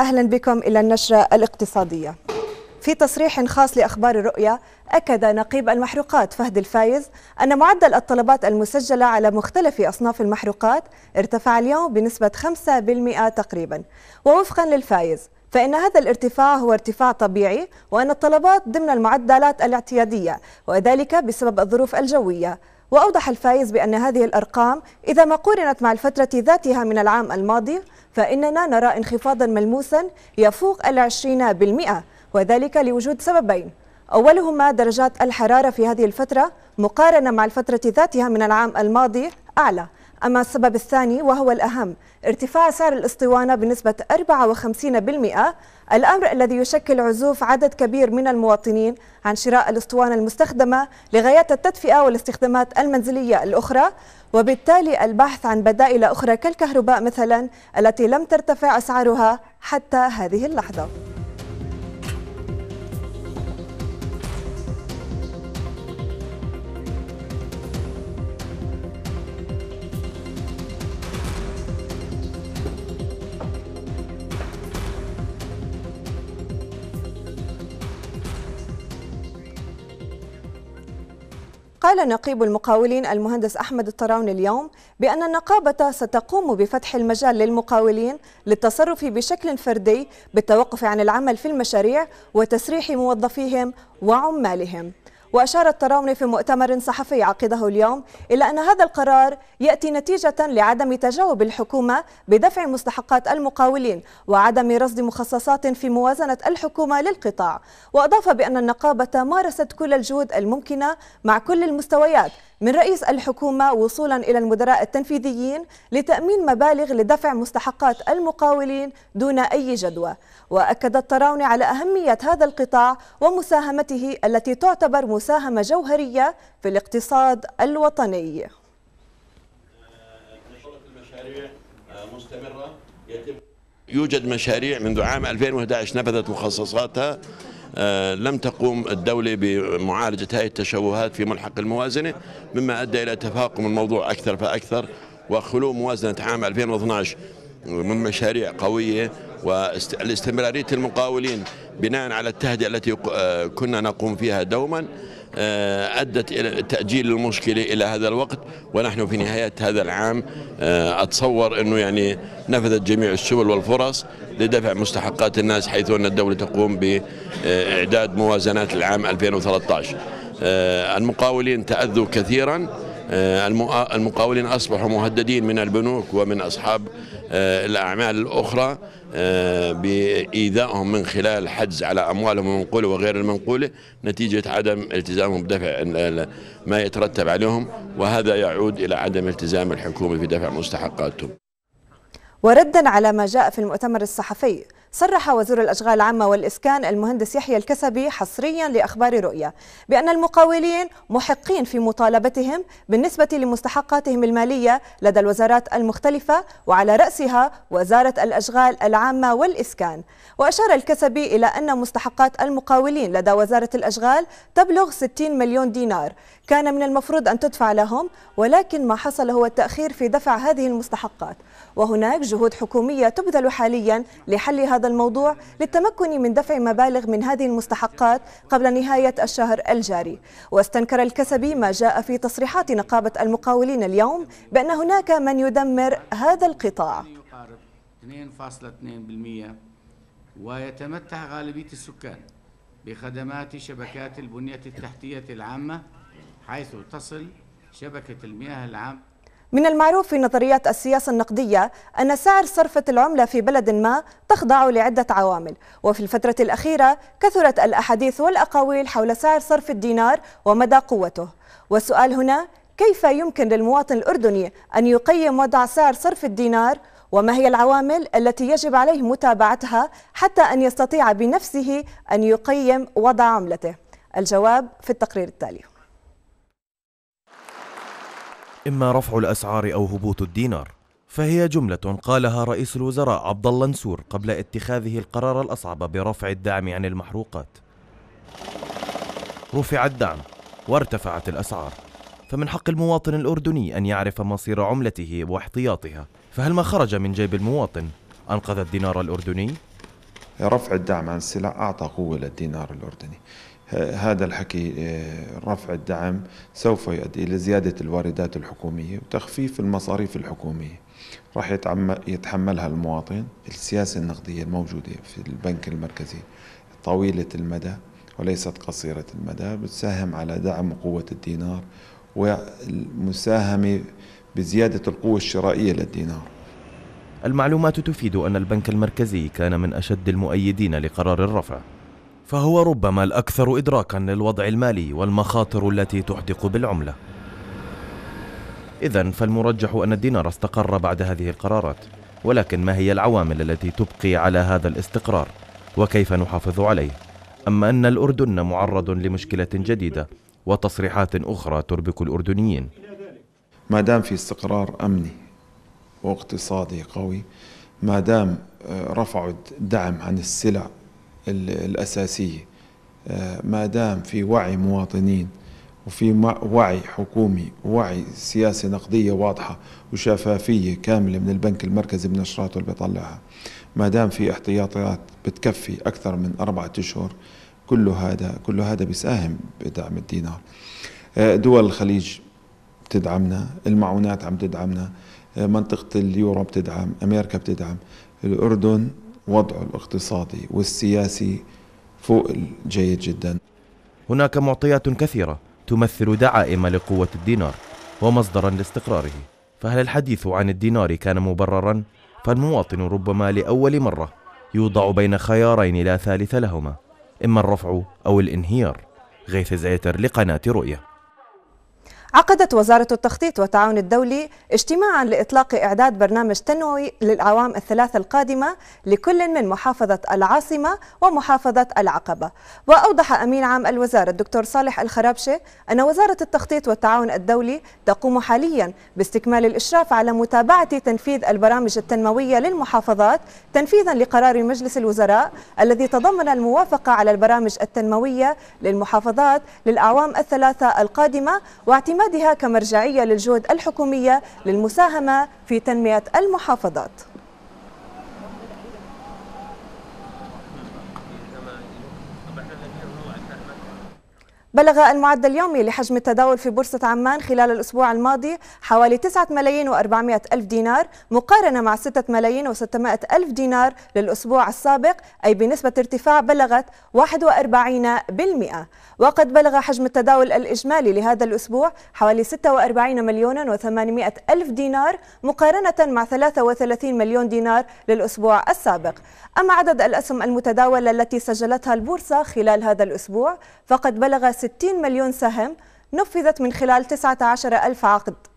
أهلا بكم إلى النشرة الاقتصادية في تصريح خاص لأخبار الرؤية أكد نقيب المحروقات فهد الفايز أن معدل الطلبات المسجلة على مختلف أصناف المحروقات ارتفع اليوم بنسبة 5% تقريبا ووفقا للفايز فإن هذا الارتفاع هو ارتفاع طبيعي وأن الطلبات ضمن المعدلات الاعتيادية وذلك بسبب الظروف الجوية وأوضح الفايز بأن هذه الأرقام إذا ما قورنت مع الفترة ذاتها من العام الماضي فإننا نرى انخفاضا ملموسا يفوق العشرين بالمئة وذلك لوجود سببين أولهما درجات الحرارة في هذه الفترة مقارنة مع الفترة ذاتها من العام الماضي أعلى أما السبب الثاني وهو الأهم ارتفاع سعر الاسطوانة بنسبة 54% الأمر الذي يشكل عزوف عدد كبير من المواطنين عن شراء الاسطوانة المستخدمة لغايات التدفئة والاستخدامات المنزلية الأخرى وبالتالي البحث عن بدائل أخرى كالكهرباء مثلا التي لم ترتفع أسعارها حتى هذه اللحظة قال نقيب المقاولين المهندس أحمد الطراون اليوم بأن النقابة ستقوم بفتح المجال للمقاولين للتصرف بشكل فردي بالتوقف عن العمل في المشاريع وتسريح موظفيهم وعمالهم وأشار التراوني في مؤتمر صحفي عقده اليوم إلى أن هذا القرار يأتي نتيجة لعدم تجاوب الحكومة بدفع مستحقات المقاولين وعدم رصد مخصصات في موازنة الحكومة للقطاع وأضاف بأن النقابة مارست كل الجهود الممكنة مع كل المستويات من رئيس الحكومة وصولا إلى المدراء التنفيذيين لتأمين مبالغ لدفع مستحقات المقاولين دون أي جدوى وأكد الطراوني على أهمية هذا القطاع ومساهمته التي تعتبر مساهمة مساهمة جوهرية في الاقتصاد الوطني يوجد مشاريع منذ عام 2011 نفذت مخصصاتها آه، لم تقوم الدولة بمعالجة هذه التشوهات في ملحق الموازنة مما أدى إلى تفاقم الموضوع أكثر فأكثر وخلو موازنة عام 2012 من مشاريع قوية والاستمرارية المقاولين بناء على التهدئة التي آه، كنا نقوم فيها دوما آه، أدت إلى تأجيل المشكلة إلى هذا الوقت ونحن في نهاية هذا العام آه، أتصور أنه يعني نفذت جميع السبل والفرص لدفع مستحقات الناس حيث أن الدولة تقوم بإعداد موازنات العام 2013 آه، المقاولين تأذوا كثيرا المقاولين أصبحوا مهددين من البنوك ومن أصحاب آه، الأعمال الأخرى آه، بإيذائهم من خلال الحجز على أموالهم المنقولة وغير المنقولة نتيجة عدم التزامهم بدفع ما يترتب عليهم وهذا يعود إلى عدم التزام الحكومة في دفع مستحقاتهم وردا على ما جاء في المؤتمر الصحفي صرح وزير الأشغال العامة والإسكان المهندس يحيى الكسبي حصريا لأخبار رؤية بأن المقاولين محقين في مطالبتهم بالنسبة لمستحقاتهم المالية لدى الوزارات المختلفة وعلى رأسها وزارة الأشغال العامة والإسكان وأشار الكسبي إلى أن مستحقات المقاولين لدى وزارة الأشغال تبلغ 60 مليون دينار كان من المفروض أن تدفع لهم ولكن ما حصل هو التأخير في دفع هذه المستحقات وهناك جهود حكومية تبذل حاليا لحل هذا هذا الموضوع للتمكن من دفع مبالغ من هذه المستحقات قبل نهاية الشهر الجاري واستنكر الكسبي ما جاء في تصريحات نقابة المقاولين اليوم بأن هناك من يدمر هذا القطاع 2.2% ويتمتع غالبية السكان بخدمات شبكات البنية التحتية العامة حيث تصل شبكة المياه العامة من المعروف في نظريات السياسة النقدية أن سعر صرفة العملة في بلد ما تخضع لعدة عوامل وفي الفترة الأخيرة كثرت الأحاديث والأقاويل حول سعر صرف الدينار ومدى قوته والسؤال هنا كيف يمكن للمواطن الأردني أن يقيم وضع سعر صرف الدينار وما هي العوامل التي يجب عليه متابعتها حتى أن يستطيع بنفسه أن يقيم وضع عملته الجواب في التقرير التالي إما رفع الأسعار أو هبوط الدينار فهي جملة قالها رئيس الوزراء عبد الله نسور قبل اتخاذه القرار الأصعب برفع الدعم عن المحروقات. رفع الدعم وارتفعت الأسعار، فمن حق المواطن الأردني أن يعرف مصير عملته واحتياطها، فهل ما خرج من جيب المواطن أنقذ الدينار الأردني؟ رفع الدعم عن السلع أعطى قوة للدينار الأردني هذا الحكي آه، رفع الدعم سوف يؤدي إلى زيادة الواردات الحكومية وتخفيف المصاريف الحكومية راح يتحملها المواطن السياسة النقدية الموجودة في البنك المركزي طويلة المدى وليست قصيرة المدى بتساهم على دعم قوة الدينار والمساهمة بزيادة القوة الشرائية للدينار المعلومات تفيد أن البنك المركزي كان من أشد المؤيدين لقرار الرفع فهو ربما الأكثر إدراكا للوضع المالي والمخاطر التي تحدق بالعملة إذا فالمرجح أن الدينار استقر بعد هذه القرارات ولكن ما هي العوامل التي تبقي على هذا الاستقرار وكيف نحافظ عليه أما أن الأردن معرض لمشكلة جديدة وتصريحات أخرى تربك الأردنيين ما دام في استقرار أمني واقتصادي قوي ما دام آه، رفعوا الدعم عن السلع الأساسية آه، ما دام في وعي مواطنين وفي وعي حكومي وعي سياسة نقدية واضحة وشفافية كاملة من البنك المركزي بنشراته اللي بيطلعها ما دام في احتياطات بتكفي أكثر من أربعة أشهر كل هذا كل هذا بيساهم بدعم الدينار آه، دول الخليج بتدعمنا المعونات عم تدعمنا آه، منطقة اليورو بتدعم أمريكا بتدعم الأردن وضعه الاقتصادي والسياسي فوق الجيد جدا هناك معطيات كثيرة تمثل دعائم لقوة الدينار ومصدرا لاستقراره فهل الحديث عن الدينار كان مبررا؟ فالمواطن ربما لأول مرة يوضع بين خيارين لا ثالث لهما إما الرفع أو الانهيار غيث زيتر لقناة رؤية عقدت وزارة التخطيط والتعاون الدولي اجتماعا لإطلاق إعداد برنامج تنوي للأعوام الثلاثة القادمة لكل من محافظة العاصمة ومحافظة العقبة وأوضح أمين عام الوزارة الدكتور صالح الخرابشة أن وزارة التخطيط والتعاون الدولي تقوم حاليا باستكمال الإشراف على متابعة تنفيذ البرامج التنموية للمحافظات تنفيذا لقرار مجلس الوزراء الذي تضمن الموافقة على البرامج التنموية للمحافظات للأعوام الثلاثة القادمة واعتماد واعتمادها كمرجعية للجهد الحكومية للمساهمة في تنمية المحافظات بلغ المعدل اليومي لحجم التداول في بورصة عمان خلال الأسبوع الماضي حوالي 9 ملايين و400 ألف دينار مقارنة مع 6 ملايين و600 ألف دينار للأسبوع السابق أي بنسبة ارتفاع بلغت 41% وقد بلغ حجم التداول الإجمالي لهذا الأسبوع حوالي 46 مليون و800 ألف دينار مقارنة مع 33 مليون دينار للأسبوع السابق أما عدد الأسهم المتداولة التي سجلتها البورصة خلال هذا الأسبوع فقد بلغ 60 مليون سهم نفذت من خلال 19 ألف عقد